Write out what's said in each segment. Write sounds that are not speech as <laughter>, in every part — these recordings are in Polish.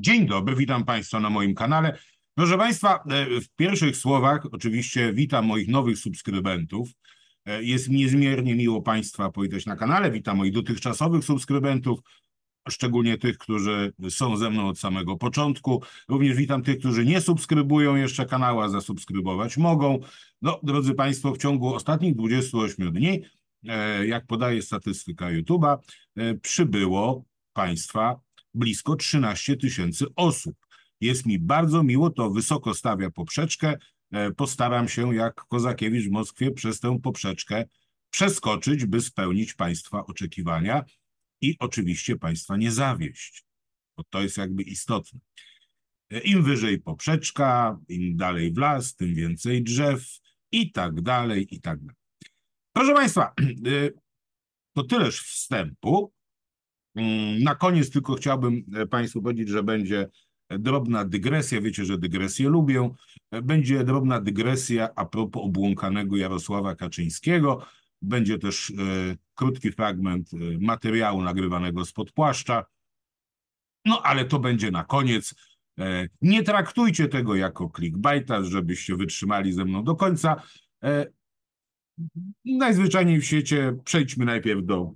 Dzień dobry, witam Państwa na moim kanale. Proszę Państwa, e, w pierwszych słowach oczywiście witam moich nowych subskrybentów. E, jest niezmiernie miło Państwa powitać na kanale. Witam moich dotychczasowych subskrybentów, szczególnie tych, którzy są ze mną od samego początku. Również witam tych, którzy nie subskrybują jeszcze kanału, a zasubskrybować mogą. No, drodzy Państwo, w ciągu ostatnich 28 dni, e, jak podaje statystyka YouTube'a, przybyło Państwa blisko 13 tysięcy osób. Jest mi bardzo miło, to wysoko stawia poprzeczkę. E, postaram się jak Kozakiewicz w Moskwie przez tę poprzeczkę przeskoczyć, by spełnić Państwa oczekiwania i oczywiście Państwa nie zawieść, bo to jest jakby istotne. E, Im wyżej poprzeczka, im dalej w las, tym więcej drzew i tak dalej, i tak dalej. Proszę Państwa, <clears throat> e, to tyleż wstępu. E, na koniec tylko chciałbym e, Państwu powiedzieć, że będzie drobna dygresja. Wiecie, że dygresję lubię. E, będzie drobna dygresja a propos obłąkanego Jarosława Kaczyńskiego. Będzie też krótki fragment materiału nagrywanego spod płaszcza. No ale to będzie na koniec. Nie traktujcie tego jako clickbaita, żebyście wytrzymali ze mną do końca. Najzwyczajniej w świecie przejdźmy najpierw do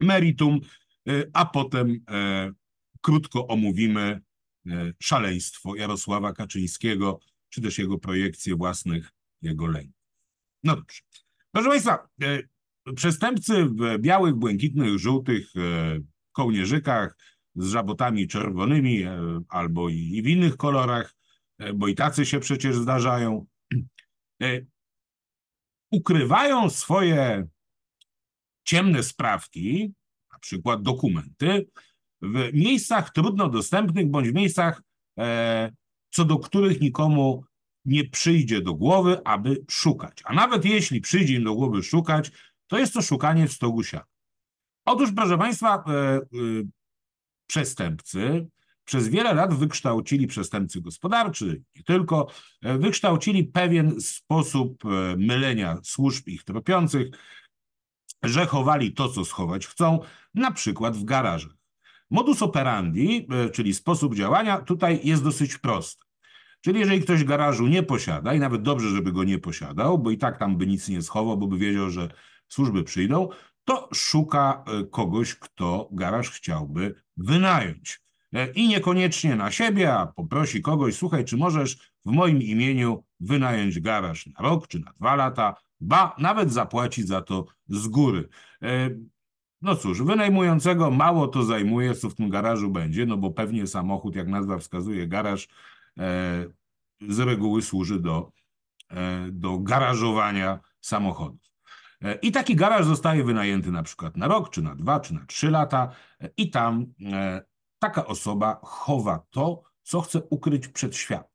meritum. E, a potem e, krótko omówimy e, szaleństwo Jarosława Kaczyńskiego, czy też jego projekcje własnych jego lęków. No dobrze. Proszę Państwa, przestępcy w białych, błękitnych, żółtych kołnierzykach z żabotami czerwonymi albo i w innych kolorach, bo i tacy się przecież zdarzają, ukrywają swoje ciemne sprawki przykład dokumenty, w miejscach trudno dostępnych bądź w miejscach, e, co do których nikomu nie przyjdzie do głowy, aby szukać. A nawet jeśli przyjdzie im do głowy szukać, to jest to szukanie w stogu siana. Otóż, proszę Państwa, e, y, przestępcy przez wiele lat wykształcili przestępcy gospodarczy, nie tylko, e, wykształcili pewien sposób mylenia służb ich tropiących, że chowali to, co schować chcą, na przykład w garażach. Modus operandi, e, czyli sposób działania, tutaj jest dosyć prosty. Czyli jeżeli ktoś garażu nie posiada i nawet dobrze, żeby go nie posiadał, bo i tak tam by nic nie schował, bo by wiedział, że służby przyjdą, to szuka e, kogoś, kto garaż chciałby wynająć. E, I niekoniecznie na siebie, a poprosi kogoś, słuchaj, czy możesz w moim imieniu wynająć garaż na rok czy na dwa lata, ba, nawet zapłaci za to z góry. No cóż, wynajmującego mało to zajmuje, co w tym garażu będzie, no bo pewnie samochód, jak nazwa wskazuje, garaż e, z reguły służy do, e, do garażowania samochodów. E, I taki garaż zostaje wynajęty na przykład na rok, czy na dwa, czy na trzy lata, e, i tam e, taka osoba chowa to, co chce ukryć przed światem.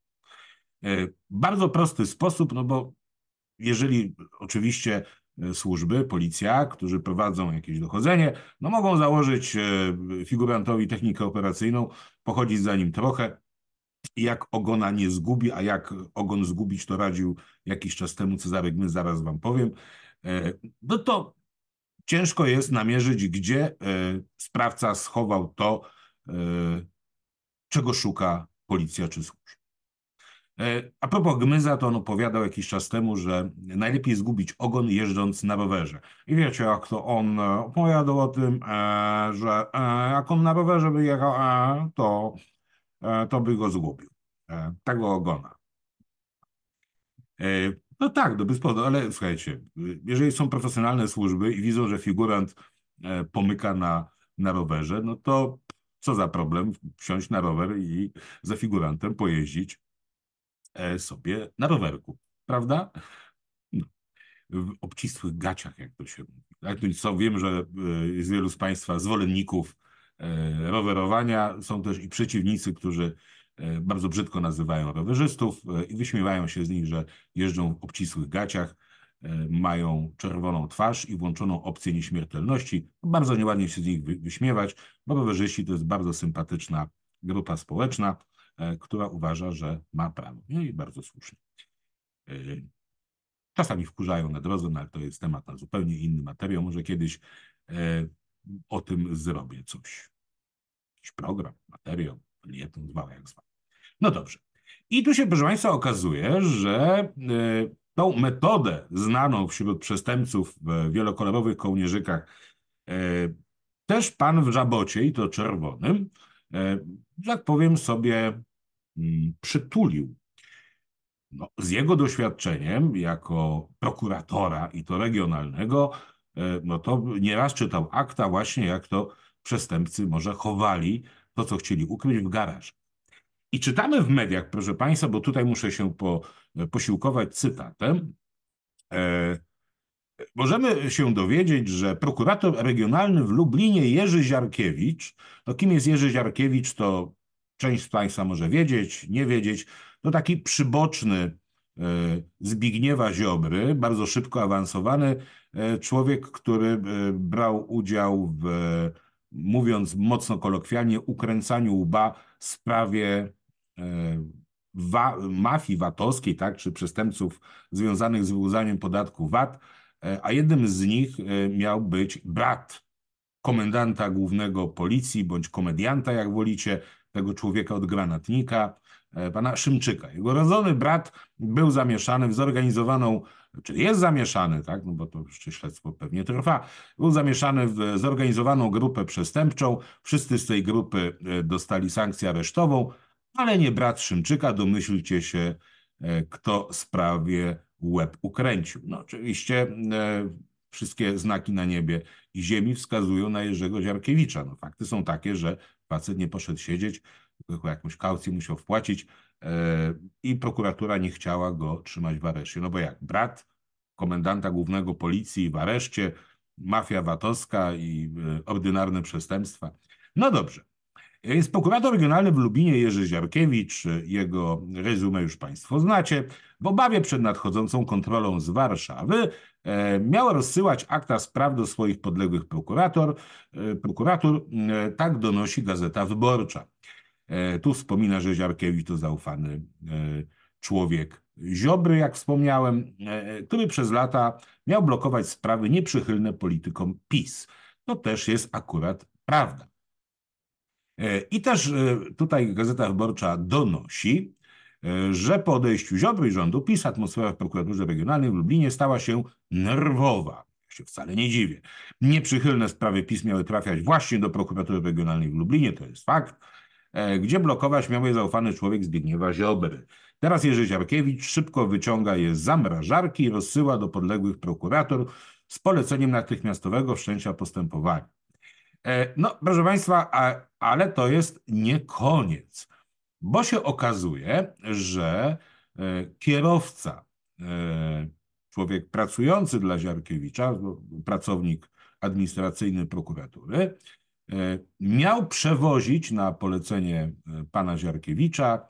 E, bardzo prosty sposób, no bo jeżeli oczywiście E, służby, policja, którzy prowadzą jakieś dochodzenie, no mogą założyć e, figurantowi technikę operacyjną, pochodzić za nim trochę. Jak ogona nie zgubi, a jak ogon zgubić, to radził jakiś czas temu Cezary Gmy, zaraz wam powiem. E, no to ciężko jest namierzyć, gdzie sprawca schował to, czego szuka policja czy służba. E, a propos Gmyza, to on opowiadał jakiś czas temu, że najlepiej zgubić ogon jeżdżąc na rowerze. I wiecie, jak to on e, opowiadał o tym, e, że jak on na rowerze by jechał, to, to by go zgubił. Tego ogona. No tak, do no bezpowodu, ale słuchajcie, jeżeli są profesjonalne służby i widzą, że figurant pomyka na, na rowerze, no to co za problem wsiąść na rower i za figurantem pojeździć E, sobie na rowerku, prawda? No. W obcisłych gaciach, jak to się mówi. Co tak? no wiem, że e, jest wielu z Państwa zwolenników e, rowerowania. Są też i przeciwnicy, którzy bardzo brzydko nazywają rowerzystów i wyśmiewają się z nich, że jeżdżą w obcisłych gaciach, mają czerwoną twarz i włączoną opcję nieśmiertelności. Bardzo nieładnie się z nich wyśmiewać, bo rowerzyści to jest bardzo sympatyczna grupa społeczna. E, która uważa, że ma prawo. I bardzo słusznie. E, czasami wkurzają na drodze, no ale to jest temat na zupełnie inny materiał. Może kiedyś e, o tym zrobię coś. Jakiś program, materiał, nie to zwał jak zwał. No dobrze. I tu się, proszę Państwa, okazuje, że tą metodę znaną wśród przestępców w wielokolorowych kołnierzykach też pan w żabocie, i to czerwonym, E, tak powiem sobie, mm, przytulił. No, z jego doświadczeniem jako prokuratora i to regionalnego, e, no to nieraz czytał akta właśnie, jak to przestępcy może chowali to, co chcieli ukryć w garaż. I czytamy w mediach, proszę Państwa, bo tutaj muszę się po, e, posiłkować cytatem. E, Możemy się dowiedzieć, że prokurator regionalny w Lublinie Jerzy Ziarkiewicz, no kim jest Jerzy Ziarkiewicz, to część z Państwa może wiedzieć, nie wiedzieć, to taki przyboczny e, Zbigniewa Ziobry, bardzo szybko awansowany e, człowiek, który e, brał udział w, mówiąc mocno kolokwialnie, ukręcaniu łba w sprawie wa mafii VAT-owskiej, tak, czy przestępców związanych z wyłudzaniem podatku VAT. E, a jednym z nich e, miał być brat komendanta głównego policji, bądź komedianta, jak wolicie, tego człowieka od granatnika, e, pana Szymczyka. Jego rodzony brat był zamieszany w zorganizowaną, czy jest zamieszany, tak, no bo to jeszcze śledztwo pewnie trwa, był zamieszany w zorganizowaną grupę przestępczą. Wszyscy z tej grupy dostali sankcję aresztową, ale nie brat Szymczyka, domyślcie się, kto sprawie łeb ukręcił. No oczywiście e, wszystkie znaki na niebie i ziemi wskazują na Jerzego Ziarkiewicza. No, fakty są takie, że facet nie poszedł siedzieć, tylko jakąś kaucję musiał wpłacić e, i prokuratura nie chciała go trzymać w areszcie. No bo jak brat komendanta głównego policji w areszcie, mafia VAT-owska i yy, ordynarne przestępstwa. No dobrze, jest prokurator regionalny w Lubinie Jerzy Ziarkiewicz, jego rezumę już Państwo znacie. W obawie przed nadchodzącą kontrolą z Warszawy e, miał rozsyłać akta spraw do swoich podległych prokurator, e, prokuratur, e, tak donosi Gazeta Wyborcza. Tu wspomina, że Ziarkiewicz to zaufany człowiek Ziobry, jak wspomniałem, który przez lata miał blokować sprawy nieprzychylne politykom PiS. To też jest akurat prawda. E, I też e, tutaj Gazeta Wyborcza donosi, e, że po odejściu Ziobry rządu PiS atmosfera w prokuraturze regionalnej w Lublinie stała się nerwowa. Ja się wcale nie dziwię. Nieprzychylne sprawy PiS miały trafiać właśnie do prokuratury regionalnej w Lublinie, to jest fakt, gdzie blokować miał je zaufany człowiek Zbigniewa Ziobry. Teraz Jerzy Ziarkiewicz szybko wyciąga je z zamrażarki i rozsyła do podległych prokurator z poleceniem natychmiastowego wszczęcia postępowania. E, no, proszę Państwa, a, ale to jest nie koniec, bo się okazuje, że e, kierowca, e, człowiek pracujący dla Ziarkiewicza, no, pracownik administracyjny prokuratury, miał przewozić na polecenie pana Ziarkiewicza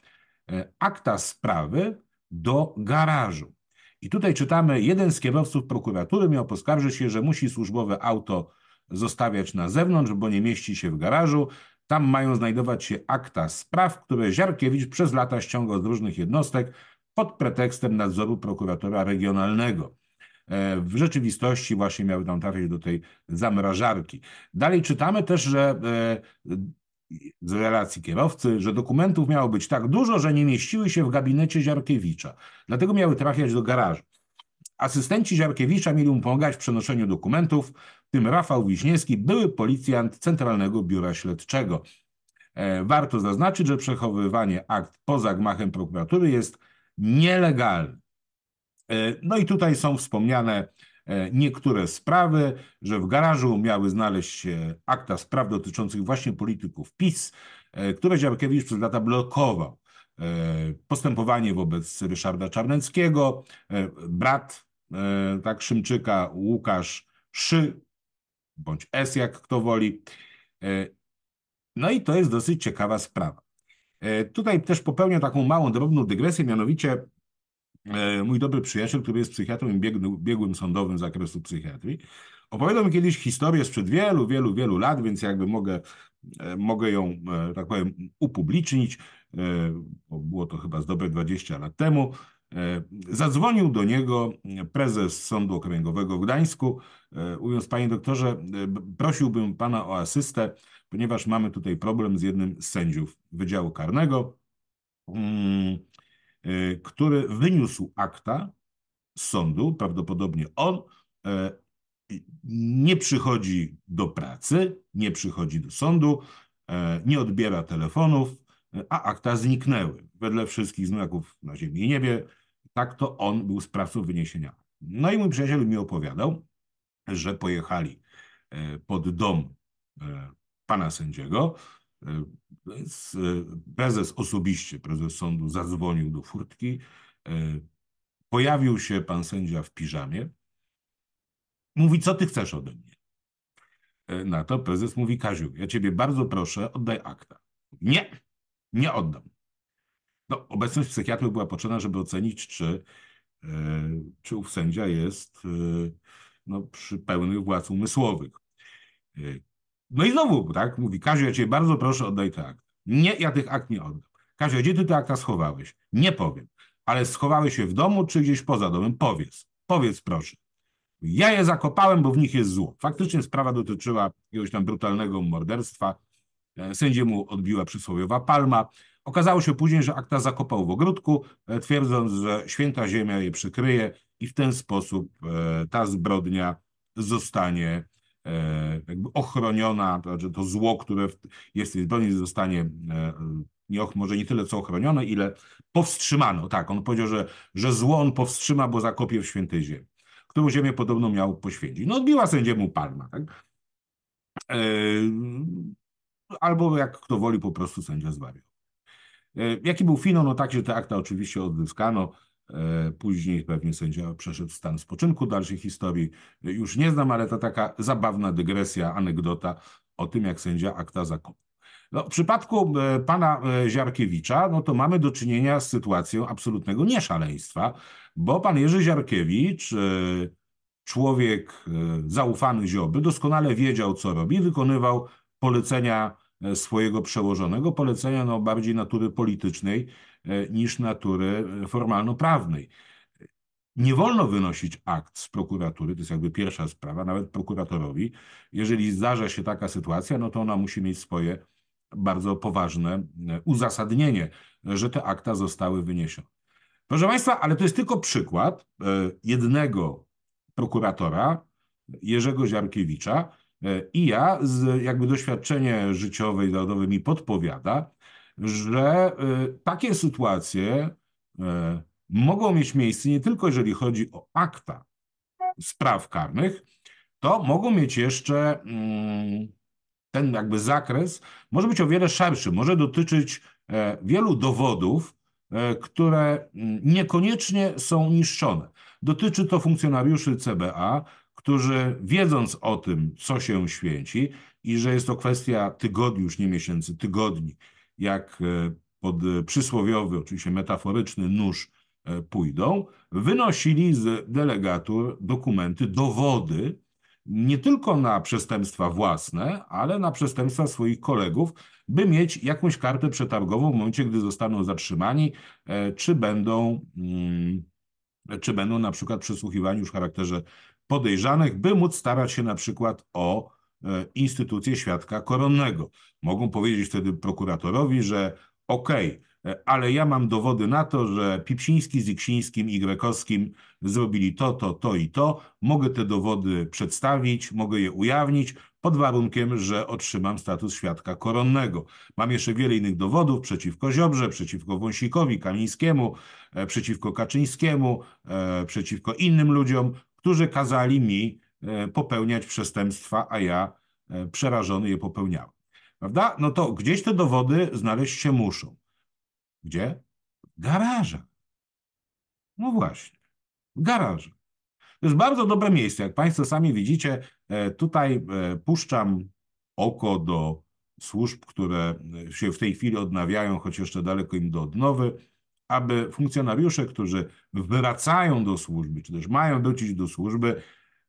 akta sprawy do garażu. I tutaj czytamy, jeden z kierowców prokuratury miał poskarżyć się, że musi służbowe auto zostawiać na zewnątrz, bo nie mieści się w garażu. Tam mają znajdować się akta spraw, które Ziarkiewicz przez lata ściągał z różnych jednostek pod pretekstem nadzoru prokuratora regionalnego. E, w rzeczywistości właśnie miały tam trafić do tej zamrażarki. Dalej czytamy też, że e, z relacji kierowcy, że dokumentów miało być tak dużo, że nie mieściły się w gabinecie Ziarkiewicza. Dlatego miały trafiać do garażu. Asystenci Ziarkiewicza mieli mu pomagać w przenoszeniu dokumentów w tym Rafał Wiśniewski, były policjant Centralnego Biura Śledczego. E, warto zaznaczyć, że przechowywanie akt poza gmachem prokuratury jest nielegalne. E, no i tutaj są wspomniane e, niektóre sprawy, że w garażu miały znaleźć się akta spraw dotyczących właśnie polityków PiS, które Ziarkiewicz przez lata blokował. Postępowanie wobec Ryszarda Czarneckiego, brat tak Szymczyka, Łukasz Szy, bądź S, jak kto woli. E, no i to jest dosyć ciekawa sprawa. E, tutaj też popełnię taką małą, drobną dygresję, mianowicie e, mój dobry przyjaciel, który jest psychiatrą i biegłym sądowym z zakresu psychiatrii, opowiadał mi kiedyś historię sprzed wielu, wielu, wielu lat, więc jakby mogę, mogę ją, tak powiem, upublicznić. Było to chyba z dobre 20 lat temu. E, zadzwonił do niego prezes Sądu Okręgowego w Gdańsku, e, mówiąc: Panie doktorze, e, prosiłbym pana o asystę, ponieważ mamy tutaj problem z jednym z sędziów Wydziału Karnego, mm, który wyniósł akta z sądu, prawdopodobnie on, nie przychodzi do pracy, nie przychodzi do sądu, nie odbiera telefonów, a akta zniknęły wedle wszystkich znaków na ziemi i niebie. Tak to on był sprawcą wyniesienia. No i mój przyjaciel mi opowiadał, że pojechali e, pod dom e, pana sędziego. E, prezes osobiście, prezes sądu zadzwonił do furtki. Pojawił się pan sędzia w piżamie. Mówi, co ty chcesz ode mnie? Na to prezes mówi, Kaziu, ja ciebie bardzo proszę, oddaj akta. Nie, nie oddam. No, obecność psychiatry była potrzebna, żeby ocenić, czy, e, czy ów sędzia jest e, no, przy pełnych władz umysłowych. E, no i znowu, tak, mówi, Kazio, ja cię bardzo proszę, oddaj te akty. Nie, ja tych akt nie oddam. Kazio, gdzie ty te akta schowałeś? Nie powiem. Ale schowałeś je w domu, czy gdzieś poza domem? Powiedz. Powiedz proszę. Ja je zakopałem, bo w nich jest zło. Faktycznie sprawa dotyczyła jakiegoś tam brutalnego morderstwa E, sędziemu odbiła przysłowiowa palma. Okazało się później, że akta zakopał w ogródku, e, twierdząc, że święta ziemia je przykryje i w ten sposób e, ta zbrodnia zostanie jakby ochroniona, to, znaczy to zło, które jest w tej zbrodni, zostanie nie, może nie tyle co ochronione, ile powstrzymano. Tak, on powiedział, że, że zło on powstrzyma, bo zakopie w świętej ziemi, którą ziemię podobno miał poświęcić. No odbiła sędziemu palma. Tak? albo jak kto woli, po prostu sędzia zwabiał. E, jaki był finał? No tak, że te akta oczywiście odzyskano. E, później pewnie sędzia przeszedł stan spoczynku. Dalszej historii e, już nie znam, ale to taka zabawna dygresja, anegdota o tym, jak sędzia akta zakupił. No, w przypadku pana Ziarkiewicza, no to mamy do czynienia z sytuacją absolutnego nieszaleństwa, bo pan Jerzy Ziarkiewicz, człowiek zaufany Zioby, doskonale wiedział, co robi, wykonywał polecenia e, swojego przełożonego, polecenia no, bardziej natury politycznej e, niż natury e, formalno-prawnej. Nie wolno wynosić akt z prokuratury, to jest jakby pierwsza sprawa, nawet prokuratorowi. Jeżeli zdarza się taka sytuacja, no to ona musi mieć swoje bardzo poważne uzasadnienie, że te akta zostały wyniesione. Proszę Państwa, ale to jest tylko przykład jednego prokuratora, Jerzego Ziarkiewicza, E, I ja, z, jakby doświadczenie życiowe i zawodowe mi podpowiada, że e, takie sytuacje e, mogą mieć miejsce nie tylko jeżeli chodzi o akta spraw karnych, to mogą mieć jeszcze mm, ten jakby zakres, może być o wiele szerszy, może dotyczyć wielu dowodów, które mm, niekoniecznie są niszczone. Dotyczy to funkcjonariuszy CBA, którzy wiedząc o tym, co się święci i że jest to kwestia tygodni, już nie miesięcy, tygodni, jak e, pod e, przysłowiowy, oczywiście metaforyczny nóż e, pójdą, wynosili z delegatur dokumenty, dowody nie tylko na przestępstwa własne, ale na przestępstwa swoich kolegów, by mieć jakąś kartę przetargową w momencie, gdy zostaną zatrzymani, czy będą, mm, czy będą na przykład przesłuchiwani już w charakterze podejrzanych, by móc starać się na przykład o e, instytucję świadka koronnego. Mogą powiedzieć wtedy prokuratorowi, że okej, okay, e, ale ja mam dowody na to, że Pipsiński z Iksińskim i Grekowskim zrobili to, to, to i to. Mogę te dowody przedstawić, mogę je ujawnić, pod warunkiem, że otrzymam status świadka koronnego. Mam jeszcze wiele innych dowodów przeciwko Ziobrze, przeciwko Wąsikowi, Kamińskiemu, e, przeciwko Kaczyńskiemu, przeciwko innym ludziom, którzy kazali mi e, popełniać przestępstwa, a ja e, przerażony je popełniałem. Prawda? No to gdzieś te dowody znaleźć się muszą. Gdzie? W garażu. No właśnie, w garażu. To jest bardzo dobre miejsce. Jak Państwo sami widzicie, e, tutaj puszczam oko do służb, które się w tej chwili odnawiają, choć jeszcze daleko im do odnowy aby funkcjonariusze, którzy wracają do służby, czy też mają wrócić do służby,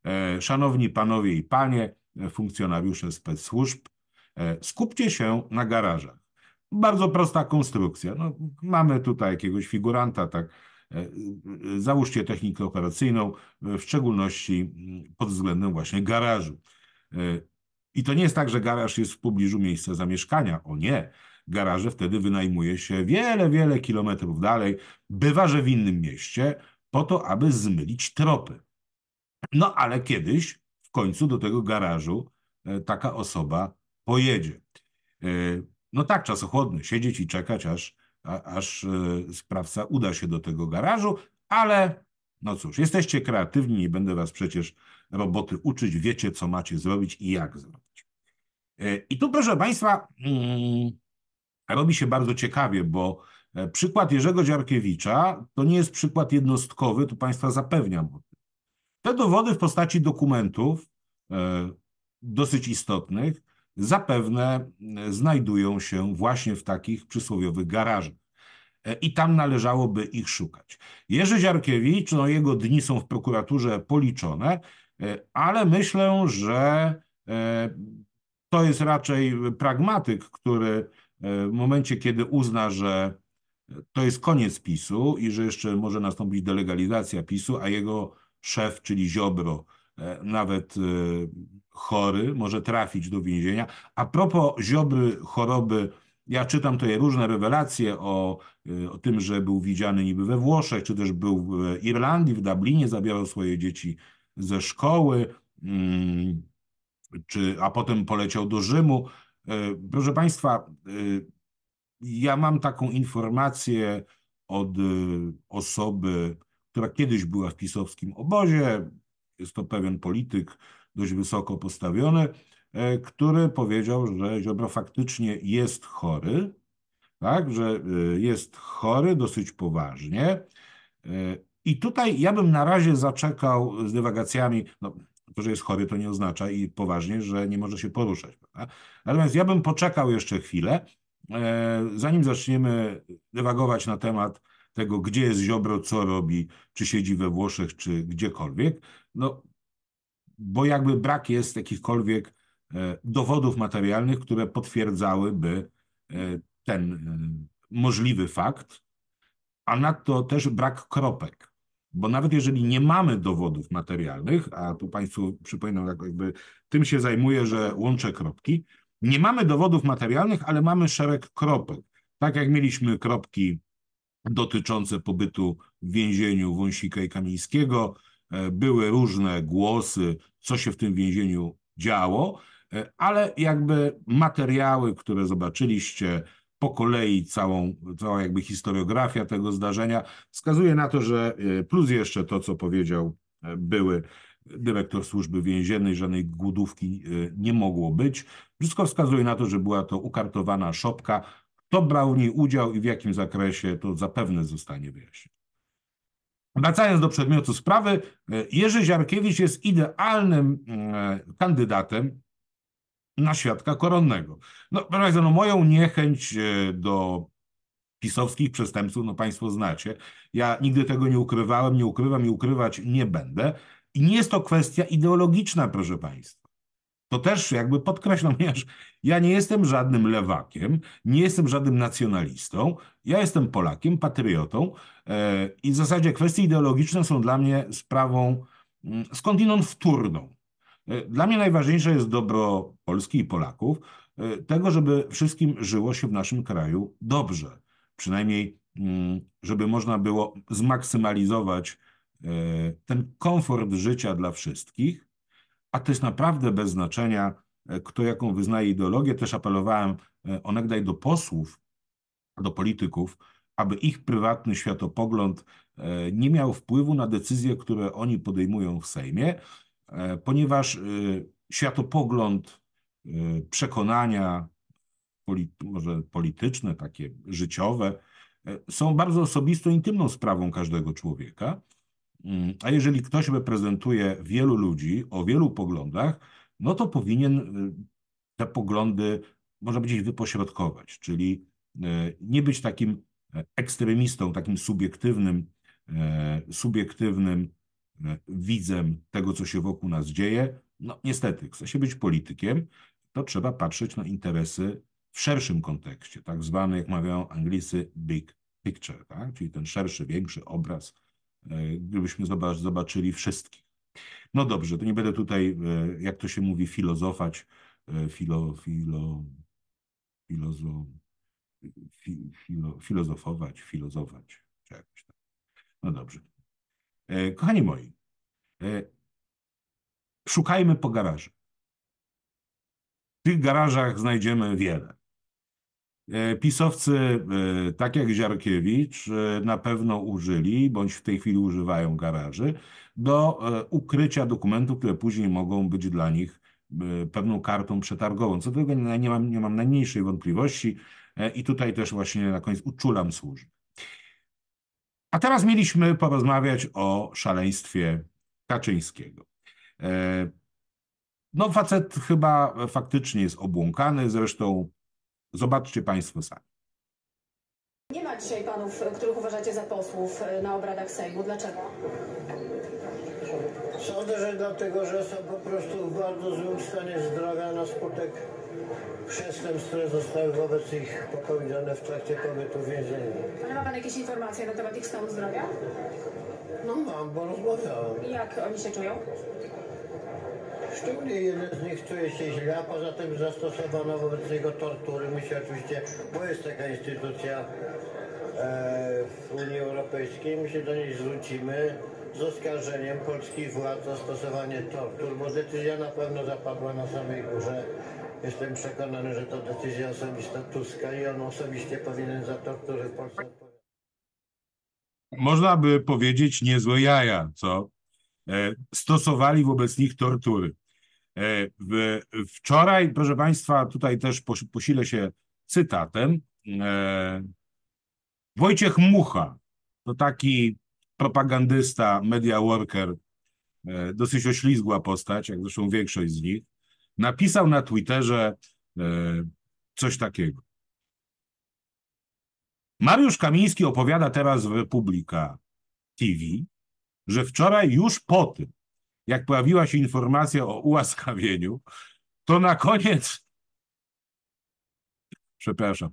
e, szanowni panowie i panie, funkcjonariusze spec-służb, e, skupcie się na garażach. Bardzo prosta konstrukcja. No, mamy tutaj jakiegoś figuranta, tak. E, załóżcie technikę operacyjną, w szczególności mm, pod względem właśnie garażu. I to nie jest tak, że garaż jest w pobliżu miejsca zamieszkania. O nie garaże wtedy wynajmuje się wiele, wiele kilometrów dalej, bywa, że w innym mieście, po to, aby zmylić tropy. No ale kiedyś w końcu do tego garażu e, taka osoba pojedzie. E, no tak, czasochłodny, siedzieć i czekać, aż, aż e, sprawca uda się do tego garażu, ale no cóż, jesteście kreatywni, nie będę was przecież roboty uczyć, wiecie, co macie zrobić i jak zrobić. I tu, proszę Państwa, mm, robi się bardzo ciekawie, bo e, przykład Jerzego Dziarkiewicza to nie jest przykład jednostkowy, tu Państwa zapewniam. Te dowody w postaci dokumentów e, dosyć istotnych zapewne e, znajdują się właśnie w takich przysłowiowych garażach i tam należałoby ich szukać. Jerzy Ziarkiewicz, no jego dni są w prokuraturze policzone, ale myślę, że to jest raczej pragmatyk, który E, w momencie, kiedy uzna, że to jest koniec PiSu i że jeszcze może nastąpić delegalizacja PiSu, a jego szef, czyli Ziobro, e, nawet e, chory, może trafić do więzienia. A propos Ziobry, choroby, ja czytam tutaj różne rewelacje o, o tym, że był widziany niby we Włoszech, czy też był w Irlandii, w Dublinie, zabierał swoje dzieci ze szkoły, mm, czy, a potem poleciał do Rzymu. E, proszę Państwa, e, ja mam taką informację od e, osoby, która kiedyś była w pisowskim obozie, jest to pewien polityk dość wysoko postawiony, który powiedział, że Ziobro faktycznie jest chory, tak, że jest chory dosyć poważnie. I tutaj ja bym na razie zaczekał z dywagacjami. No, to, że jest chory, to nie oznacza i poważnie, że nie może się poruszać. Prawda? Natomiast ja bym poczekał jeszcze chwilę, e, zanim zaczniemy dywagować na temat tego, gdzie jest Ziobro, co robi, czy siedzi we Włoszech, czy gdziekolwiek, no, bo jakby brak jest jakichkolwiek e, dowodów materialnych, które potwierdzałyby e, ten możliwy fakt, a to też brak kropek. Bo nawet jeżeli nie mamy dowodów materialnych, a tu Państwu przypominam, jakby tym się zajmuję, że łączę kropki, nie mamy dowodów materialnych, ale mamy szereg kropek. Tak jak mieliśmy kropki dotyczące pobytu w więzieniu Wąsika i Kamińskiego, e, były różne głosy, co się w tym więzieniu działo, e, ale jakby materiały, które zobaczyliście, po kolei całą, całą jakby historiografia tego zdarzenia wskazuje na to, że e, plus jeszcze to, co powiedział e, były dyrektor służby więziennej, żadnej głodówki e, nie mogło być. Wszystko wskazuje na to, że była to ukartowana szopka. Kto brał w niej udział i w jakim zakresie, to zapewne zostanie wyjaśnione. Wracając do przedmiotu sprawy, Jerzy Ziarkiewicz jest idealnym kandydatem na świadka koronnego. No, proszę no, moją niechęć e, do pisowskich przestępców, no Państwo znacie. Ja nigdy tego nie ukrywałem, nie ukrywam i ukrywać nie będę. I nie jest to kwestia ideologiczna, proszę Państwa. To też jakby podkreślam, <laughs> ponieważ ja nie jestem żadnym lewakiem, nie jestem żadnym nacjonalistą, ja jestem Polakiem, patriotą e, i w zasadzie kwestie ideologiczne są dla mnie sprawą mm, skądinąd wtórną. E, dla mnie najważniejsze jest dobro Polski i Polaków, e, tego, żeby wszystkim żyło się w naszym kraju dobrze. Przynajmniej, mm, żeby można było zmaksymalizować e, ten komfort życia dla wszystkich, a to jest naprawdę bez znaczenia, kto jaką wyznaje ideologię. Też apelowałem onegdaj do posłów, do polityków, aby ich prywatny światopogląd nie miał wpływu na decyzje, które oni podejmują w Sejmie, E, ponieważ e, światopogląd, e, przekonania, może polityczne, takie życiowe, są bardzo osobistą, intymną sprawą każdego człowieka. Mm, a jeżeli ktoś reprezentuje wielu ludzi o wielu poglądach, no to powinien te poglądy, można powiedzieć, wypośrodkować, czyli nie być takim ekstremistą, takim subiektywnym, subiektywnym E, widzem tego, co się wokół nas dzieje, no niestety, chce się być politykiem, to trzeba patrzeć na interesy w szerszym kontekście, tak zwany, jak mawiają Anglicy, big picture, tak? czyli ten szerszy, większy obraz, e, gdybyśmy zobaczyli wszystkich. No dobrze, to nie będę tutaj, e, jak to się mówi, filozofać, filo, filo, filozo, fi, filo, filozofować, filozować, czy jakoś tak. No dobrze. E, kochani moi, e, szukajmy po garażach. W tych garażach znajdziemy wiele. E, pisowcy, tak jak Ziarkiewicz, na pewno użyli, bądź w tej chwili używają garaży, do ukrycia dokumentów, które później mogą być dla nich pewną kartą przetargową. Co do tego nie mam, nie mam najmniejszej wątpliwości i tutaj też właśnie na koniec uczulam służby. A teraz mieliśmy porozmawiać o szaleństwie Kaczyńskiego. E, no, facet chyba faktycznie jest obłąkany, zresztą zobaczcie Państwo sami. Nie ma dzisiaj panów, których uważacie za posłów e, na obradach Sejmu. Dlaczego? Sądzę, że dlatego, że są po prostu w bardzo złym stanie zdrowia na skutek przestępstw, które zostały wobec nich popełnione w trakcie pobytu w więzieniu. Ale ma pan jakieś informacje na temat ich stanu zdrowia? No mam, bo rozmawiałem. I jak oni się czują? Szczególnie jeden z nich czuje się źle, a poza tym zastosowano wobec niego tortury. My się oczywiście, bo jest taka instytucja e, w Unii Europejskiej, my się do niej zwrócimy z oskarżeniem polskich władz o stosowanie tortur, bo decyzja na pewno zapadła na samej górze Jestem przekonany, że to decyzja osobista Tuska i on osobiście powinien za to, który w Polsce Można by powiedzieć niezłe jaja, co e, stosowali wobec nich tortury. E, wczoraj, proszę Państwa, tutaj też posilę się cytatem. E, Wojciech Mucha to taki propagandysta, media worker, dosyć oślizgła postać, jak zresztą większość z nich napisał na Twitterze e, coś takiego. Mariusz Kamiński opowiada teraz w Republika TV, że wczoraj już po tym, jak pojawiła się informacja o ułaskawieniu, to na koniec. Przepraszam.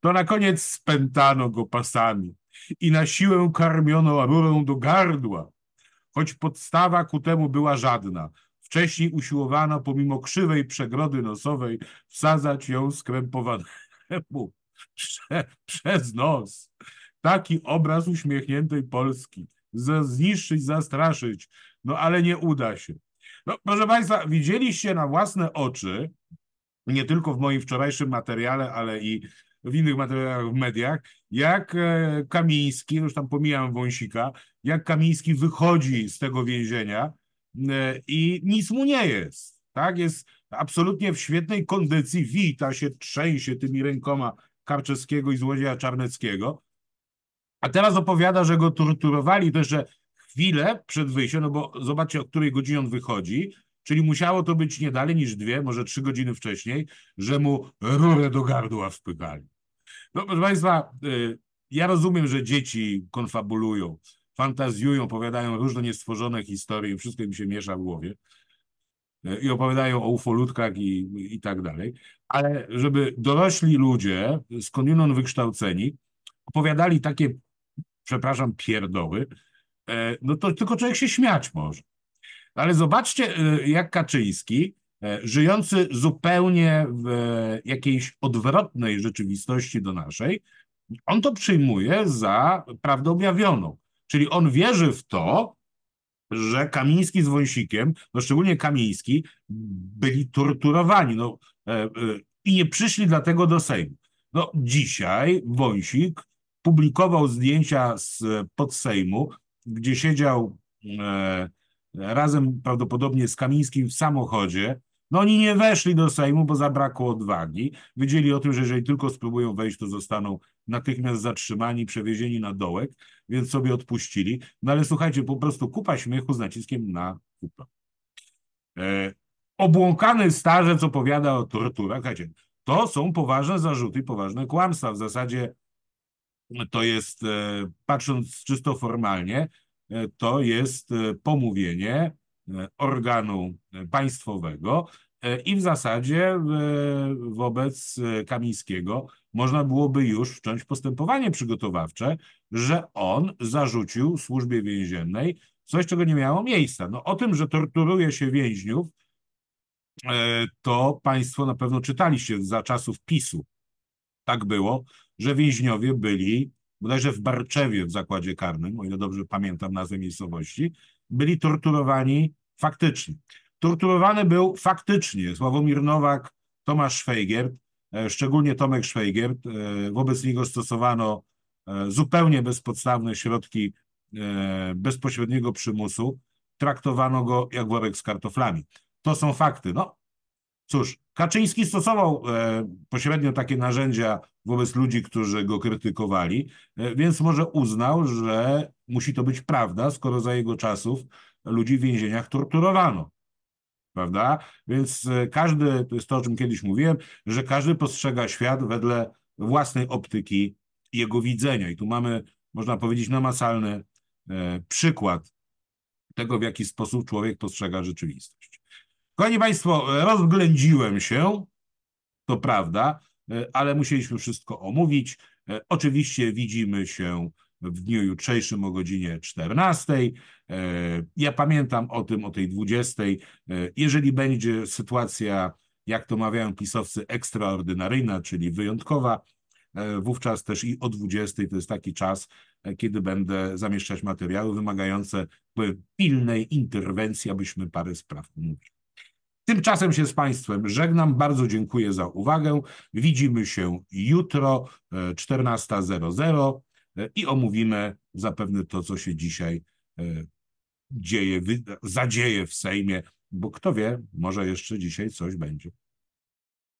To na koniec spętano go pasami i na siłę karmiono rurą do gardła, choć podstawa ku temu była żadna. Wcześniej usiłowano pomimo krzywej przegrody nosowej wsadzać ją skrępowanemu przez nos. Taki obraz uśmiechniętej Polski. Zniszczyć, zastraszyć, no ale nie uda się. No, proszę Państwa, widzieliście na własne oczy, nie tylko w moim wczorajszym materiale, ale i w innych materiałach w mediach, jak e, Kamiński, już tam pomijam Wąsika, jak Kamiński wychodzi z tego więzienia, E, i nic mu nie jest. Tak? Jest absolutnie w świetnej kondycji, wita się, trzęsie tymi rękoma Karczewskiego i złodzieja Czarneckiego. A teraz opowiada, że go torturowali też, że chwilę przed wyjściem, no bo zobaczcie, o której godzinie on wychodzi, czyli musiało to być nie dalej niż dwie, może trzy godziny wcześniej, że mu rurę do gardła wpygali. No, proszę Państwa, e, ja rozumiem, że dzieci konfabulują, fantazjują, opowiadają różne niestworzone historie, wszystko im się miesza w głowie e, i opowiadają o ufolutkach i, i tak dalej, ale żeby dorośli ludzie, skądinąd wykształceni, opowiadali takie, przepraszam, pierdoły, e, no to tylko człowiek się śmiać może. Ale zobaczcie, e, jak Kaczyński, żyjący zupełnie w jakiejś odwrotnej rzeczywistości do naszej, on to przyjmuje za prawdę objawioną. Czyli on wierzy w to, że Kamiński z Wąsikiem, no szczególnie Kamiński, byli torturowani no, e, e, i nie przyszli dlatego do Sejmu. No dzisiaj Wąsik publikował zdjęcia z e, pod Sejmu, gdzie siedział e, razem prawdopodobnie z Kamińskim w samochodzie. No oni nie weszli do Sejmu, bo zabrakło odwagi. Wiedzieli o tym, że jeżeli tylko spróbują wejść, to zostaną natychmiast zatrzymani, przewiezieni na dołek więc sobie odpuścili. No ale słuchajcie, po prostu kupa śmiechu z naciskiem na kupę. E, obłąkany starzec opowiada o torturach. Słuchajcie, to są poważne zarzuty, poważne kłamstwa. W zasadzie to jest, e, patrząc czysto formalnie, e, to jest e, pomówienie organu państwowego i w zasadzie wobec Kamińskiego można byłoby już wszcząć postępowanie przygotowawcze, że on zarzucił służbie więziennej coś, czego nie miało miejsca. No o tym, że torturuje się więźniów, e, to Państwo na pewno czytaliście za czasów PiSu. Tak było, że więźniowie byli bodajże w Barczewie w zakładzie karnym, o ile dobrze pamiętam nazwę miejscowości, byli torturowani faktycznie. Torturowany był faktycznie Sławomir Nowak, Tomasz Szwejgier, E, szczególnie Tomek Szwejgier. E, wobec niego stosowano e, zupełnie bezpodstawne środki bezpośredniego przymusu. Traktowano go jak worek z kartoflami. To są fakty. No, cóż, Kaczyński stosował pośrednio takie narzędzia wobec ludzi, którzy go krytykowali, więc może uznał, że musi to być prawda, skoro za jego czasów ludzi w więzieniach torturowano prawda? Więc e, każdy, to jest to, o czym kiedyś mówiłem, że każdy postrzega świat wedle własnej optyki jego widzenia. I tu mamy, można powiedzieć, namacalny e, przykład tego, w jaki sposób człowiek postrzega rzeczywistość. Kochani Państwo, rozględziłem się, to prawda, e, ale musieliśmy wszystko omówić. Oczywiście widzimy się w dniu jutrzejszym o godzinie 14. E, ja pamiętam o tym, o tej 20. E, jeżeli będzie sytuacja, jak to mawiają pisowcy, ekstraordynaryjna, czyli wyjątkowa, e, wówczas też i o 20 to jest taki czas, kiedy będę zamieszczać materiały wymagające pilnej interwencji, abyśmy parę spraw omówili. Tymczasem się z Państwem żegnam. Bardzo dziękuję za uwagę. Widzimy się jutro 14.00. E, i omówimy zapewne to, co się dzisiaj e, dzieje, zadzieje w Sejmie, bo kto wie, może jeszcze dzisiaj coś będzie.